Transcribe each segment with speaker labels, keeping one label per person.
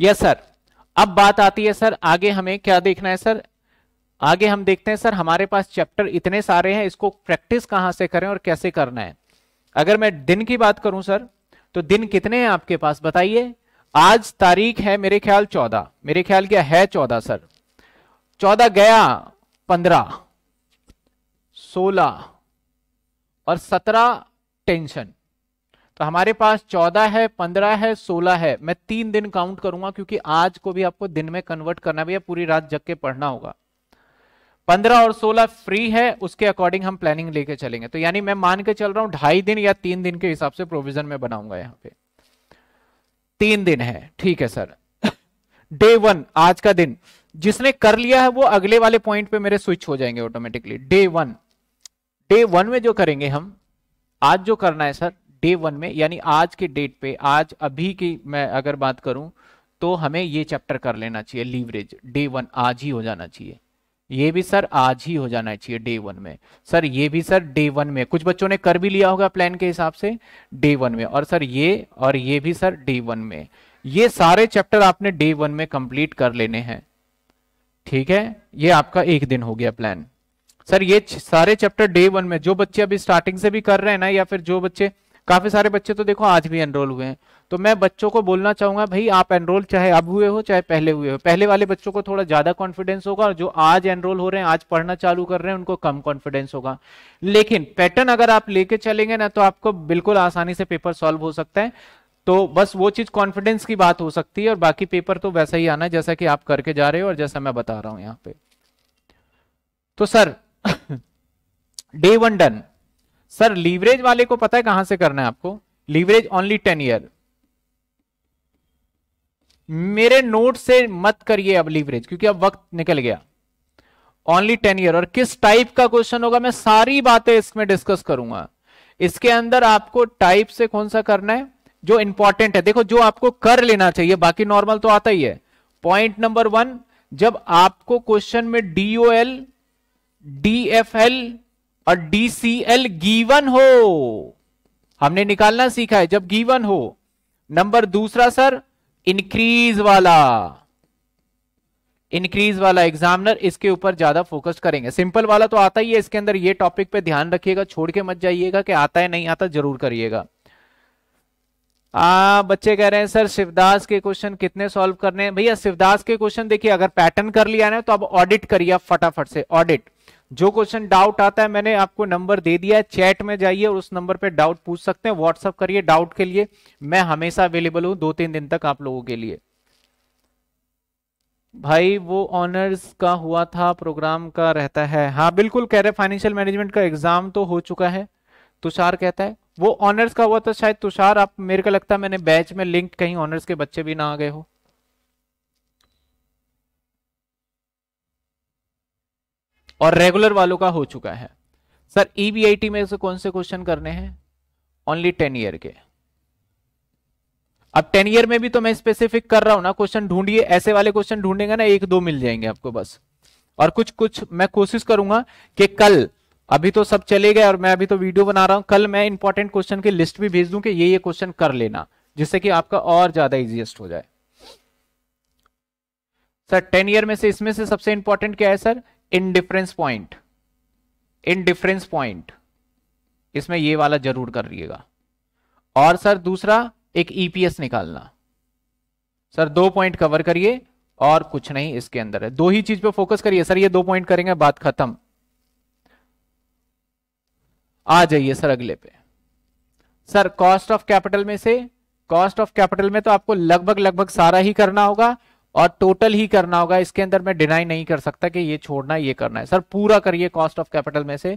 Speaker 1: yes sir अब बात आती है सर आगे हमें क्या देखना है सर आगे हम देखते हैं सर हमारे पास चैप्टर इतने सारे हैं इसको प्रैक्टिस कहां से करें और कैसे करना है अगर मैं दिन की बात करूं सर तो दिन कितने हैं आपके पास बताइए आज तारीख है मेरे ख्याल चौदह मेरे ख्याल क्या है चौदह सर चौदह गया पंद्रह सोलह और सत्रह टेंशन तो हमारे पास चौदह है पंद्रह है सोलह है मैं तीन दिन काउंट करूंगा क्योंकि आज को भी आपको दिन में कन्वर्ट करना भी है पूरी रात जग के पढ़ना होगा पंद्रह और सोलह फ्री है उसके अकॉर्डिंग हम प्लानिंग लेके चलेंगे तो यानी मैं मान के चल रहा हूं ढाई दिन या तीन दिन के हिसाब से प्रोविजन में बनाऊंगा यहाँ पे तीन दिन है ठीक है सर डे वन आज का दिन जिसने कर लिया है वो अगले वाले पॉइंट पे मेरे स्विच हो जाएंगे automatically day one day one में जो करेंगे हम आज जो करना है सर डे वन में यानी आज के डेट पे आज अभी की मैं अगर बात करूं तो हमें ये चैप्टर कर लेना चाहिए लीवरेज डे वन आज ही हो जाना चाहिए ये भी सर आज ही हो जाना चाहिए डे वन में सर ये भी सर डे वन में कुछ बच्चों ने कर भी लिया होगा प्लान के हिसाब से डे वन में और सर ये और ये भी सर डे वन में ये सारे चैप्टर आपने डे वन में कंप्लीट कर लेने हैं ठीक है ये आपका एक दिन हो गया प्लान सर ये सारे चैप्टर डे वन में जो बच्चे अभी स्टार्टिंग से भी कर रहे हैं ना या फिर जो बच्चे काफ़ी सारे बच्चे तो देखो आज भी एनरोल हुए हैं तो मैं बच्चों को बोलना चाहूंगा भाई आप एनरोल चाहे अब हुए हो चाहे पहले हुए हो पहले वाले बच्चों को थोड़ा ज़्यादा कॉन्फिडेंस होगा और जो आज एनरोल हो रहे हैं आज पढ़ना चालू कर रहे हैं उनको कम कॉन्फिडेंस होगा लेकिन पैटर्न अगर आप लेके चलेंगे ना तो आपको बिल्कुल आसानी से पेपर सॉल्व हो सकता है तो बस वो चीज़ कॉन्फिडेंस की बात हो सकती है और बाकी पेपर तो वैसा ही आना है जैसा कि आप करके जा रहे हो और जैसा मैं बता रहा हूं यहां पे तो sir day one done sir leverage वाले को पता है कहां से करना है आपको लीवरेज ओनली टेन ईयर मेरे नोट से मत करिए अब लीवरेज क्योंकि अब वक्त निकल गया ओनली टेन ईयर और किस टाइप का क्वेश्चन होगा मैं सारी बातें इसमें डिस्कस करूंगा इसके अंदर आपको टाइप से कौन सा करना है जो इंपॉर्टेंट है देखो जो आपको कर लेना चाहिए बाकी नॉर्मल तो आता ही है पॉइंट नंबर वन जब आपको क्वेश्चन में एल डीएफएल और डीसीएल गीवन हो हमने निकालना सीखा है जब गीवन हो नंबर दूसरा सर इंक्रीज वाला इंक्रीज वाला एग्जामिनर इसके ऊपर ज्यादा फोकस करेंगे सिंपल वाला तो आता ही है इसके अंदर ये टॉपिक पे ध्यान रखिएगा छोड़ के मत जाइएगा कि आता है नहीं आता जरूर करिएगा आ बच्चे कह रहे हैं सर शिवदास के क्वेश्चन कितने सॉल्व करने हैं भैया शिवदास के क्वेश्चन देखिए अगर पैटर्न कर लिया ना तो अब ऑडिट करिए फटाफट से ऑडिट जो क्वेश्चन डाउट आता है मैंने आपको नंबर दे दिया है चैट में जाइए और उस नंबर पे डाउट पूछ सकते हैं व्हाट्सअप करिए डाउट के लिए मैं हमेशा अवेलेबल हूं दो तीन दिन तक आप लोगों के लिए भाई वो ऑनर्स का हुआ था प्रोग्राम का रहता है हाँ बिल्कुल कह रहे फाइनेंशियल मैनेजमेंट का एग्जाम तो हो चुका है तुषार कहता है वो ऑनर्स का हुआ था शायद तुषार आप मेरे को लगता है मैंने बैच में लिंक कहीं ऑनर्स के बच्चे भी ना आ गए हो और रेगुलर वालों का हो चुका है सर ईबीआईटी e में से कौन से क्वेश्चन करने हैं ओनली टेन ईयर के अब टेन ईयर में भी तो मैं स्पेसिफिक कर रहा हूं ना क्वेश्चन ढूंढिए ऐसे वाले क्वेश्चन ढूंढेंगे ना एक दो मिल जाएंगे आपको बस और कुछ कुछ मैं कोशिश करूंगा कि कल अभी तो सब चले गए और मैं अभी तो वीडियो बना रहा हूं कल मैं इंपॉर्टेंट क्वेश्चन की लिस्ट भी भेज दूं कि ये ये क्वेश्चन कर लेना जिससे कि आपका और ज्यादा इजीएस्ट हो जाए सर टेन ईयर में से इसमें से सबसे इंपॉर्टेंट क्या है सर इन डिफरेंस पॉइंट इन डिफरेंस पॉइंट इसमें ये वाला जरूर करिएगा और सर दूसरा एक ईपीएस e निकालना सर दो पॉइंट कवर करिए और कुछ नहीं इसके अंदर है दो ही चीज पे फोकस करिए सर ये दो पॉइंट करेंगे बात खत्म आ जाइए सर अगले पे सर कॉस्ट ऑफ कैपिटल में से कॉस्ट ऑफ कैपिटल में तो आपको लगभग लगभग सारा ही करना होगा और टोटल ही करना होगा इसके अंदर मैं डिनाई नहीं कर सकता कि ये छोड़ना ये करना है सर पूरा करिए कॉस्ट ऑफ कैपिटल में से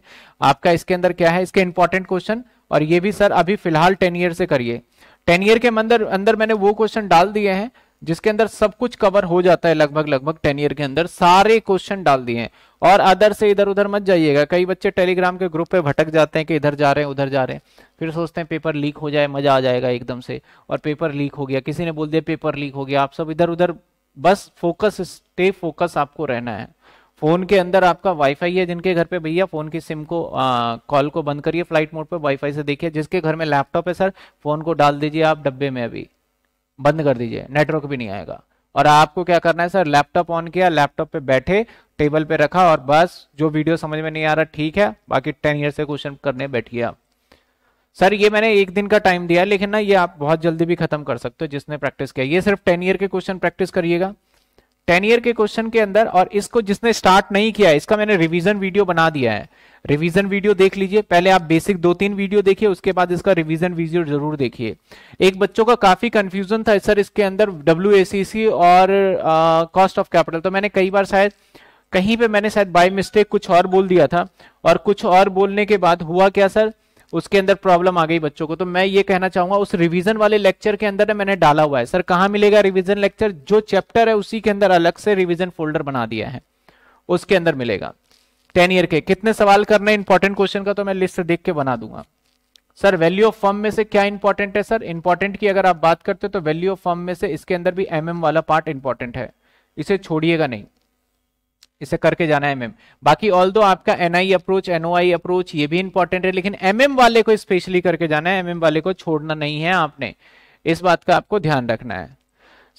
Speaker 1: आपका इसके अंदर क्या है इसके इंपॉर्टेंट क्वेश्चन और ये भी सर अभी फिलहाल टेन ईयर से करिए टेन ईयर के अंदर अंदर मैंने वो क्वेश्चन डाल दिए हैं जिसके अंदर सब कुछ कवर हो जाता है लगभग लगभग टेन ईयर के अंदर सारे क्वेश्चन डाल दिए हैं और अदर से इधर उधर मत जाइएगा कई बच्चे टेलीग्राम के ग्रुप पे भटक जाते हैं कि इधर जा रहे हैं उधर जा रहे हैं फिर सोचते हैं पेपर लीक हो जाए मजा आ जाएगा एकदम से और पेपर लीक हो गया किसी ने बोल दिया पेपर लीक हो गया आप सब इधर उधर बस फोकस स्टे फोकस आपको रहना है फोन के अंदर आपका वाईफाई है जिनके घर पे भैया फोन की सिम को कॉल को बंद करिए फ्लाइट मोड पे वाईफाई से देखिए जिसके घर में लैपटॉप है सर फोन को डाल दीजिए आप डब्बे में अभी बंद कर दीजिए नेटवर्क भी नहीं आएगा और आपको क्या करना है सर लैपटॉप ऑन किया लैपटॉप पे बैठे टेबल पे रखा और बस जो वीडियो समझ में नहीं आ रहा ठीक है बाकी टेन ईयर से क्वेश्चन करने बैठिए आप सर ये मैंने एक दिन का टाइम दिया लेकिन ना ये आप बहुत जल्दी भी खत्म कर सकते हो जिसने प्रैक्टिस किया ये सिर्फ टेन ईयर के क्वेश्चन प्रैक्टिस करिएगा टेन ईयर के क्वेश्चन के अंदर और इसको जिसने स्टार्ट नहीं किया इसका मैंने रिवीजन वीडियो बना दिया है रिवीजन वीडियो देख लीजिए पहले आप बेसिक दो तीन वीडियो देखिए उसके बाद इसका रिवीजन वीडियो जरूर देखिए एक बच्चों का काफी कंफ्यूजन था सर इसके अंदर डब्ल्यू और कॉस्ट ऑफ कैपिटल तो मैंने कई बार शायद कहीं पे मैंने शायद बाय मिस्टेक कुछ और बोल दिया था और कुछ और बोलने के बाद हुआ क्या सर उसके अंदर प्रॉब्लम आ गई बच्चों को तो मैं ये कहना चाहूंगा उस रिवीजन वाले लेक्चर के अंदर मैंने डाला हुआ है सर कहां मिलेगा रिवीजन लेक्चर जो चैप्टर है उसी के अंदर अलग से रिवीजन फोल्डर बना दिया है उसके अंदर मिलेगा टेन ईयर के कितने सवाल करने इंपॉर्टेंट क्वेश्चन का तो मैं लिस्ट देख के बना दूंगा सर वैल्यू ऑफ फॉर्म में से क्या इंपॉर्टेंट है सर इंपॉर्टेंट की अगर आप बात करते हो तो वैल्यू ऑफ फॉर्म में से इसके अंदर भी एम वाला पार्ट इंपॉर्टेंट है इसे छोड़िएगा नहीं इसे करके जाना है एमएम बाकी ऑल दो आपका एनआई अप्रोच एनओआई अप्रोच ये भी इंपॉर्टेंट है लेकिन एमएम वाले को स्पेशली करके जाना है एमएम वाले को छोड़ना नहीं है आपने इस बात का आपको ध्यान रखना है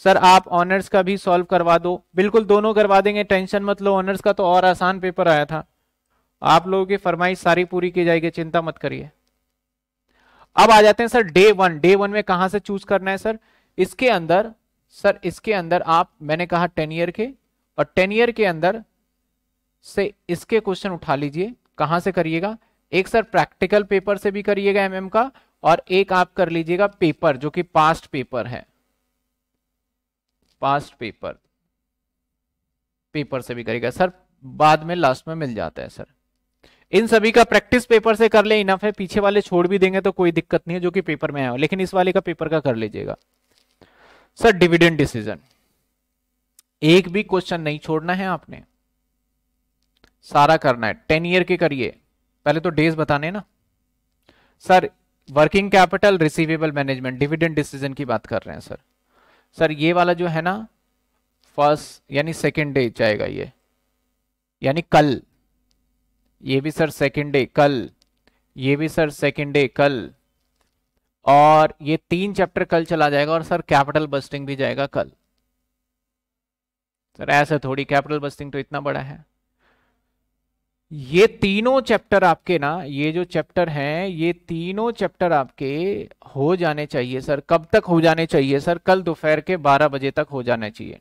Speaker 1: सर आप ऑनर्स का भी सॉल्व करवा दो बिल्कुल दोनों करवा देंगे टेंशन मत लो ऑनर्स का तो और आसान पेपर आया था आप लोगों की फरमाइश सारी पूरी की जाएगी चिंता मत करिए अब आ जाते हैं sir day one day one में कहा से चूज करना है सर इसके अंदर सर इसके अंदर आप मैंने कहा टेन ईयर के और टेन ईयर के अंदर से इसके क्वेश्चन उठा लीजिए कहां से करिएगा एक सर प्रैक्टिकल पेपर से भी करिएगा एमएम का और एक आप कर लीजिएगा पेपर जो कि पास्ट पेपर है पास्ट पेपर पेपर से भी करिएगा सर बाद में लास्ट में मिल जाता है सर इन सभी का प्रैक्टिस पेपर से कर ले इनफ है पीछे वाले छोड़ भी देंगे तो कोई दिक्कत नहीं है जो कि पेपर में आया लेकिन इस वाले का पेपर का कर लीजिएगा सर डिविडेंड डिसीजन एक भी क्वेश्चन नहीं छोड़ना है आपने सारा करना है टेन ईयर के करिए पहले तो डेज बताने ना sir working capital receivable management dividend decision की बात कर रहे हैं सर सर ये वाला जो है ना फर्स्ट यानी सेकेंड डे जाएगा ये यानी कल ये भी सर सेकेंड डे कल ये भी सर सेकेंड डे कल और ये तीन चैप्टर कल चला जाएगा और सर कैपिटल बस्टिंग भी जाएगा कल सर ऐसे थोड़ी कैपिटल बस्टिंग तो इतना बड़ा है ये तीनों चैप्टर आपके ना ये जो चैप्टर हैं ये तीनों चैप्टर आपके हो जाने चाहिए सर कब तक हो जाने चाहिए सर कल दोपहर के 12 बजे तक हो जाना चाहिए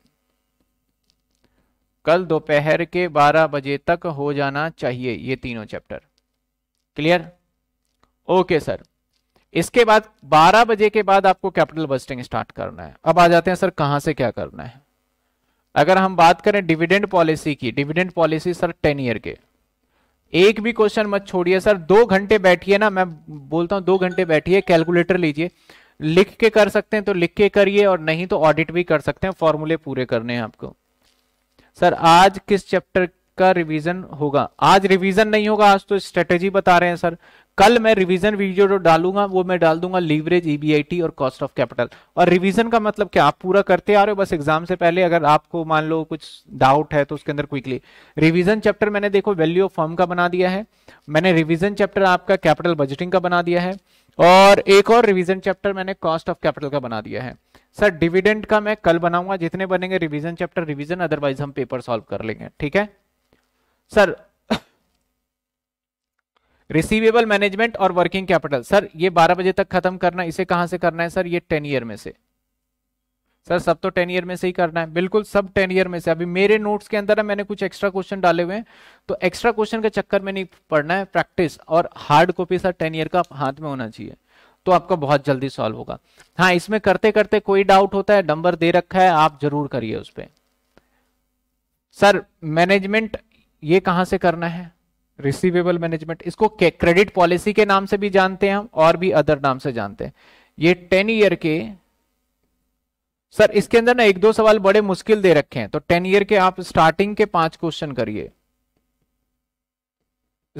Speaker 1: कल दोपहर के 12 बजे तक हो जाना चाहिए ये तीनों चैप्टर क्लियर ओके सर इसके बाद 12 बजे के बाद आपको कैपिटल बस्टिंग स्टार्ट करना है अब आ जाते हैं सर कहां से क्या करना है अगर हम बात करें डिविडेंड पॉलिसी की dividend policy sir ten year के एक भी क्वेश्चन मत छोड़िए सर दो घंटे बैठिए ना मैं बोलता हूँ दो घंटे बैठिए कैलकुलेटर लीजिए लिख के कर सकते हैं तो लिख के करिए और नहीं तो ऑडिट भी कर सकते हैं फॉर्मूले पूरे करने हैं आपको सर आज किस चैप्टर का रिवीजन होगा आज रिवीजन नहीं होगा आज तो स्ट्रेटेजी बता रहे हैं सर कल मैं रिवीजन वीडियो जो डालूंगा वो मैं डाल दूंगा लीवरेज ईबीआईटी e और कॉस्ट ऑफ कैपिटल और रिवीजन का मतलब क्या आप पूरा करते आ रहे हो बस एग्जाम से पहले अगर आपको मान लो कुछ डाउट है तो उसके अंदर क्विकली रिवीजन चैप्टर मैंने देखो वैल्यू ऑफ फॉर्म का बना दिया है मैंने रिविजन चैप्टर आपका कैपिटल बजटिंग का बना दिया है और एक और रिविजन चैप्टर मैंने कॉस्ट ऑफ कैपिटल का बना दिया है सर डिविडेंड का मैं कल बनाऊंगा जितने बनेंगे रिविजन चैप्टर रिविजन अदरवाइज हम पेपर सॉल्व कर लेंगे ठीक है सर रिसीवेबल मैनेजमेंट और वर्किंग कैपिटल सर ये 12 बजे तक खत्म करना इसे कहां से करना है सर ये 10 ईयर में से सर सब तो 10 ईयर में से ही करना है बिल्कुल सब 10 ईयर में से अभी मेरे नोट्स के अंदर मैंने कुछ एक्स्ट्रा क्वेश्चन डाले हुए हैं तो एक्स्ट्रा क्वेश्चन के चक्कर में नहीं पढ़ना है प्रैक्टिस और hard copy sir ten year का हाथ में होना चाहिए तो आपका बहुत जल्दी सॉल्व होगा हाँ इसमें करते करते कोई डाउट होता है नंबर दे रखा है आप जरूर करिए उस पर सर मैनेजमेंट ये कहां से करना है रिसीवेबल मैनेजमेंट इसको क्रेडिट पॉलिसी के नाम से भी जानते हैं हम और भी अदर नाम से जानते हैं ये टेन ईयर के सर इसके अंदर ना एक दो सवाल बड़े मुश्किल दे रखे हैं तो टेन ईयर के आप स्टार्टिंग के पांच क्वेश्चन करिए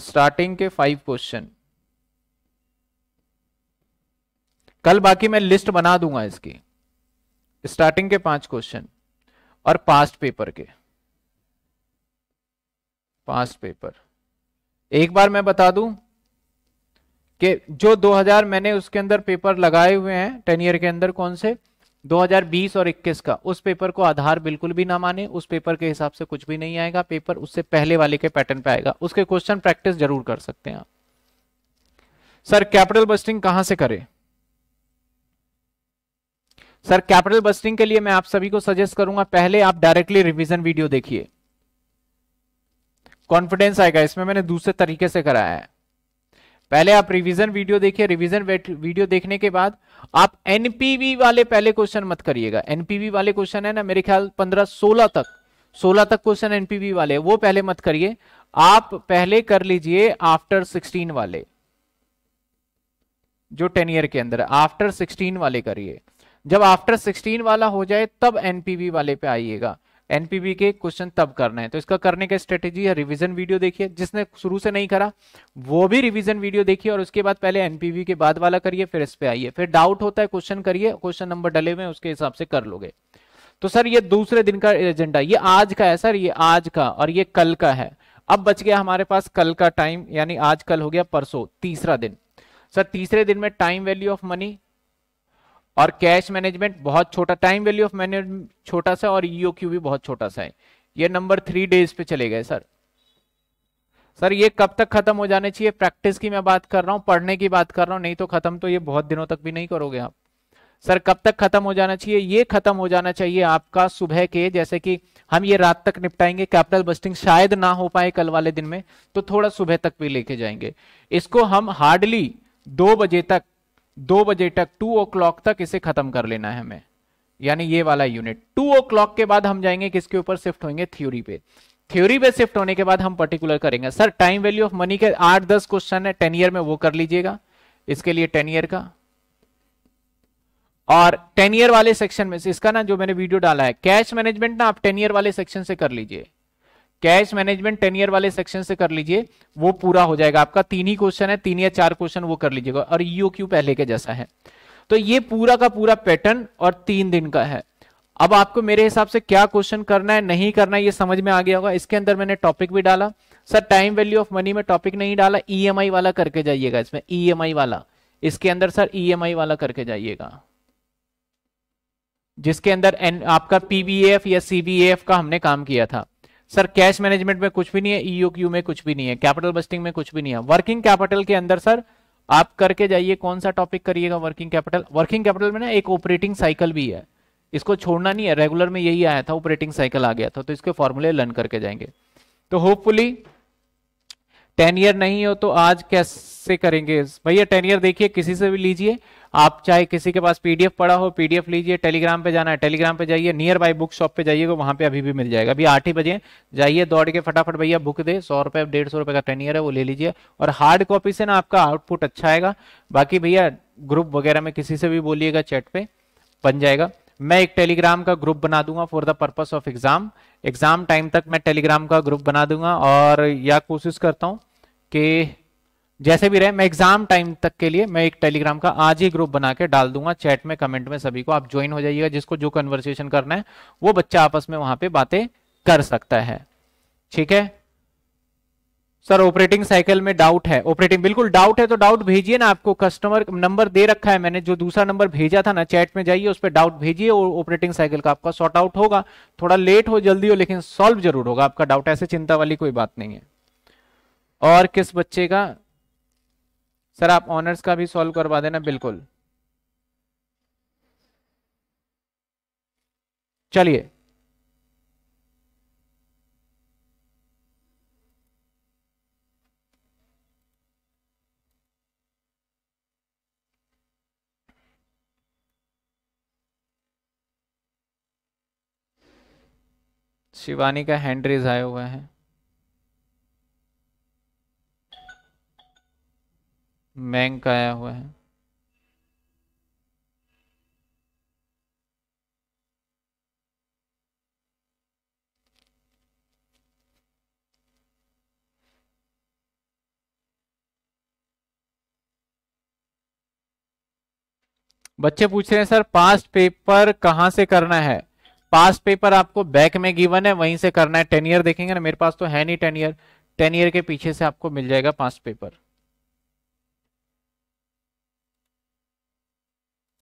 Speaker 1: स्टार्टिंग के फाइव क्वेश्चन कल बाकी मैं लिस्ट बना दूंगा इसकी स्टार्टिंग के पांच क्वेश्चन और पास्ट पेपर के पास्ट पेपर एक बार मैं बता दूं कि जो 2000 मैंने उसके अंदर पेपर लगाए हुए हैं टेन ईयर के अंदर कौन से 2020 और 21 का उस पेपर को आधार बिल्कुल भी ना माने उस पेपर के हिसाब से कुछ भी नहीं आएगा पेपर उससे पहले वाले के पैटर्न पे आएगा उसके क्वेश्चन प्रैक्टिस जरूर कर सकते हैं आप सर कैपिटल बस्टिंग कहां से करें सर कैपिटल बस्टिंग के लिए मैं आप सभी को सजेस्ट करूंगा पहले आप डायरेक्टली रिविजन वीडियो देखिए कॉन्फिडेंस आएगा इसमें मैंने दूसरे तरीके से कराया है पहले आप रिवीजन वीडियो देखिए रिवीजन वीडियो देखने के बाद आप एनपीवी वाले पहले क्वेश्चन मत करिएगा एनपीवी वाले क्वेश्चन है ना मेरे ख्याल पंद्रह सोलह तक सोलह तक क्वेश्चन एनपीवी वाले वो पहले मत करिए आप पहले कर लीजिए आफ्टर सिक्सटीन वाले जो टेन ईयर के अंदर आफ्टर सिक्सटीन वाले करिए जब आफ्टर सिक्सटीन वाला हो जाए तब एनपीवी वाले पे आइएगा एनपीवी के क्वेश्चन तब करना है तो इसका करने का स्ट्रेटेजी है रिवीजन वीडियो देखिए जिसने शुरू से नहीं करा वो भी रिवीजन वीडियो देखिए और उसके बाद पहले एनपीवी के बाद वाला करिए फिर इस पे आइए फिर डाउट होता है क्वेश्चन करिए क्वेश्चन नंबर डले हुए उसके हिसाब से कर लोगे तो सर ये दूसरे दिन का एजेंडा ये आज का है सर ये आज का और ये कल का है अब बच गया हमारे पास कल का टाइम यानी आज कल हो गया परसों तीसरा दिन सर तीसरे दिन में टाइम वैल्यू ऑफ मनी और कैश मैनेजमेंट बहुत छोटा टाइम वैल्यू ऑफ मैनेजमेंट छोटा सा और ईओ e भी बहुत छोटा सा है ये नंबर थ्री डेज पे चले गए सर सर ये कब तक खत्म हो जाने चाहिए प्रैक्टिस की मैं बात कर रहा हूँ पढ़ने की बात कर रहा हूँ नहीं तो खत्म तो ये बहुत दिनों तक भी नहीं करोगे आप सर कब तक खत्म हो जाना चाहिए ये खत्म हो जाना चाहिए आपका सुबह के जैसे कि हम ये रात तक निपटाएंगे कैपिटल बस्टिंग शायद ना हो पाए कल वाले दिन में तो थोड़ा सुबह तक भी लेके जाएंगे इसको हम हार्डली दो बजे तक दो बजे तक टू ओ क्लॉक तक इसे खत्म कर लेना है हमें यानी ये वाला यूनिट टू ओ क्लॉक के बाद हम जाएंगे किसके ऊपर शिफ्ट होंगे थ्योरी पे थ्योरी पे शिफ्ट होने के बाद हम पर्टिकुलर करेंगे sir time value of money के आठ दस क्वेश्चन है टेन ईयर में वो कर लीजिएगा इसके लिए टेन ईयर का और टेन ईयर वाले सेक्शन में से इसका ना जो मैंने वीडियो डाला है कैश मैनेजमेंट ना आप टेन ईयर वाले सेक्शन से कर लीजिए कैश मैनेजमेंट टेन ईयर वाले सेक्शन से कर लीजिए वो पूरा हो जाएगा आपका तीन ही क्वेश्चन है तीन या चार क्वेश्चन वो कर लीजिएगा और ईओ e क्यू पहले के जैसा है तो ये पूरा का पूरा पैटर्न और तीन दिन का है अब आपको मेरे हिसाब से क्या क्वेश्चन करना है नहीं करना है ये समझ में आ गया होगा इसके अंदर मैंने टॉपिक भी डाला sir time value of money में टॉपिक नहीं डाला ईएमआई e वाला करके जाइएगा इसमें ईएमआई e वाला इसके अंदर सर ईएमआई वाला करके जाइएगा जिसके अंदर एन, आपका पीबीएफ या सीबीएफ का हमने काम किया था सर कैश मैनेजमेंट में कुछ भी नहीं है ईओक्यू e में कुछ भी नहीं है कैपिटल बस्टिंग में कुछ भी नहीं है वर्किंग कैपिटल के अंदर सर आप करके जाइए कौन सा टॉपिक करिएगा वर्किंग कैपिटल वर्किंग कैपिटल में ना एक ऑपरेटिंग साइकिल भी है इसको छोड़ना नहीं है रेगुलर में यही आया था ऑपरेटिंग साइकिल आ गया था तो इसके फॉर्मूले लर्न करके जाएंगे तो होपफुली टेन ईयर नहीं हो तो आज कैसे करेंगे भैया टेन ईयर देखिए किसी से भी लीजिए आप चाहे किसी के पास पीडीएफ पड़ा हो पीडीएफ लीजिए टेलीग्राम पे जाना है टेलीग्राम पे जाइए नियर बाय बुक शॉप पे जाइएगा तो वहां पे अभी भी मिल जाएगा अभी आठ ही बजे जाइए दौड़ के फटाफट भैया बुक दे सौ रुपए डेढ़ सौ रुपए का टेन ईयर है वो ले लीजिए और हार्ड कॉपी से ना आपका आउटपुट अच्छा आएगा बाकी भैया ग्रुप वगैरह में किसी से भी बोलिएगा चैट पे बन जाएगा मैं एक टेलीग्राम का ग्रुप बना दूंगा for the purpose of exam exam time तक मैं टेलीग्राम का ग्रुप बना दूंगा और या कोशिश करता हूं कि जैसे भी रहे मैं एग्जाम टाइम तक के लिए मैं एक टेलीग्राम का आज ही ग्रुप बना के डाल दूंगा चैट में कमेंट में सभी को आप ज्वाइन हो जाइएगा जिसको जो कन्वर्सेशन करना है वो बच्चा आपस में वहां पे बातें कर सकता है ठीक है सर ऑपरेटिंग साइकिल में डाउट है ऑपरेटिंग बिल्कुल डाउट है तो डाउट भेजिए ना आपको कस्टमर नंबर दे रखा है मैंने जो दूसरा नंबर भेजा था ना चैट में जाइए उस पर डाउट भेजिए और ऑपरेटिंग साइकिल का आपका सॉर्ट आउट होगा थोड़ा लेट हो जल्दी हो लेकिन सॉल्व जरूर होगा आपका डाउट ऐसे चिंता वाली कोई बात नहीं है और किस बच्चे का सर आप ऑनर्स का भी सॉल्व करवा देना बिल्कुल चलिए शिवानी का हैंड रेज आया हुआ है मैंग का आया हुआ है बच्चे पूछ रहे हैं सर पास्ट पेपर कहाँ से करना है पास पेपर आपको बैक में गिवन है वहीं से करना है टेन ईयर देखेंगे ना मेरे पास तो है नहीं टेन ईयर टेन ईयर के पीछे से आपको मिल जाएगा पास पेपर